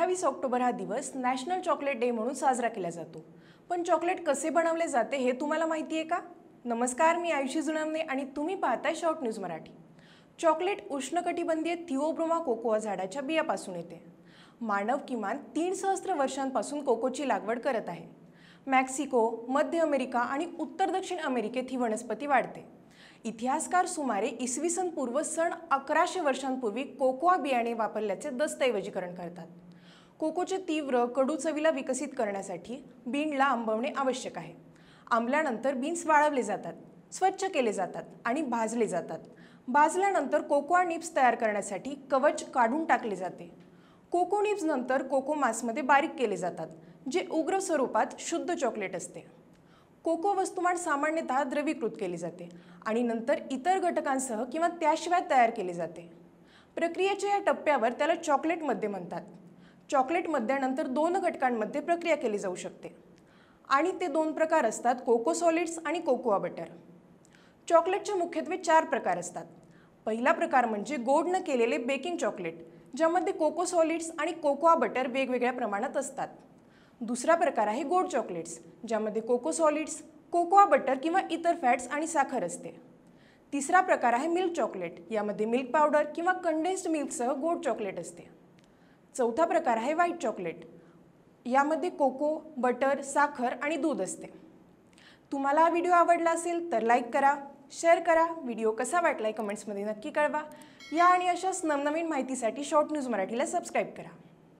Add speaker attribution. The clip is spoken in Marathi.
Speaker 1: अठ्ठावीस ऑक्टोबर हा दिवस नॅशनल चॉकलेट डे म्हणून साजरा केला जातो पण चॉकलेट कसे बनवले जाते हे तुम्हाला माहिती आहे का नमस्कार मी आयुषी जुनामने आणि तुम्ही पाहताय शॉर्ट न्यूज मराठी चॉकलेट उष्णकटिबंधीय थिओब्रोमा कोकोआ झाडाच्या बियापासून येते मानव किमान तीन सहस्त्र वर्षांपासून कोकोची लागवड करत आहे मॅक्सिको मध्य अमेरिका आणि उत्तर दक्षिण अमेरिकेत ही वनस्पती वाढते इतिहासकार सुमारे इसवी सन पूर्व सण अकराशे वर्षांपूर्वी कोकोआ बियाणे वापरल्याचे दस्तऐवजीकरण करतात कोकोचे तीव्र कडू चवीला विकसित करण्यासाठी बीनला आंबवणे आवश्यक आहे आंबल्यानंतर बीन्स वाळवले जातात स्वच्छ केले जातात आणि भाजले जातात भाजल्यानंतर कोकोआ निप्स तयार करण्यासाठी कवच काढून टाकले जाते कोको निप्स नंतर कोको मासमध्ये बारीक केले जातात जे उग्र स्वरूपात शुद्ध चॉकलेट असते कोको वस्तुमान सामान्यत द्रवीकृत केले जाते आणि नंतर इतर घटकांसह किंवा त्याशिवाय तयार केले जाते प्रक्रियेच्या या टप्प्यावर त्याला चॉकलेटमध्ये म्हणतात चॉकलेट नंतर दोन घटकांमध्ये प्रक्रिया केली जाऊ शकते आणि ते दोन प्रकार असतात कोको सॉलिड्स आणि कोकोआ बटर चॉकलेटचे मुख्यत्वे चार प्रकार असतात पहिला प्रकार म्हणजे गोड न केलेले बेकिंग चॉकलेट ज्यामध्ये कोको सॉलिड्स आणि कोकोआ बटर वेगवेगळ्या प्रमाणात असतात दुसरा प्रकार आहे गोड चॉकलेट्स ज्यामध्ये कोको सॉलिड्स कोकोआ बटर किंवा इतर फॅट्स आणि साखर असते तिसरा प्रकार आहे मिल्क चॉकलेट यामध्ये मिल्क पावडर किंवा कंडेन्स्ड मिल्कसह गोड चॉकलेट असते चौथा प्रकार आहे व्हाईट चॉकलेट यामध्ये कोको बटर साखर आणि दूध असते तुम्हाला हा व्हिडिओ आवडला असेल तर लाईक करा शेअर करा व्हिडिओ कसा वाटला आहे कमेंट्समध्ये नक्की कळवा या आणि अशाच नवनवीन माहितीसाठी शॉर्ट न्यूज मराठीला सबस्क्राईब करा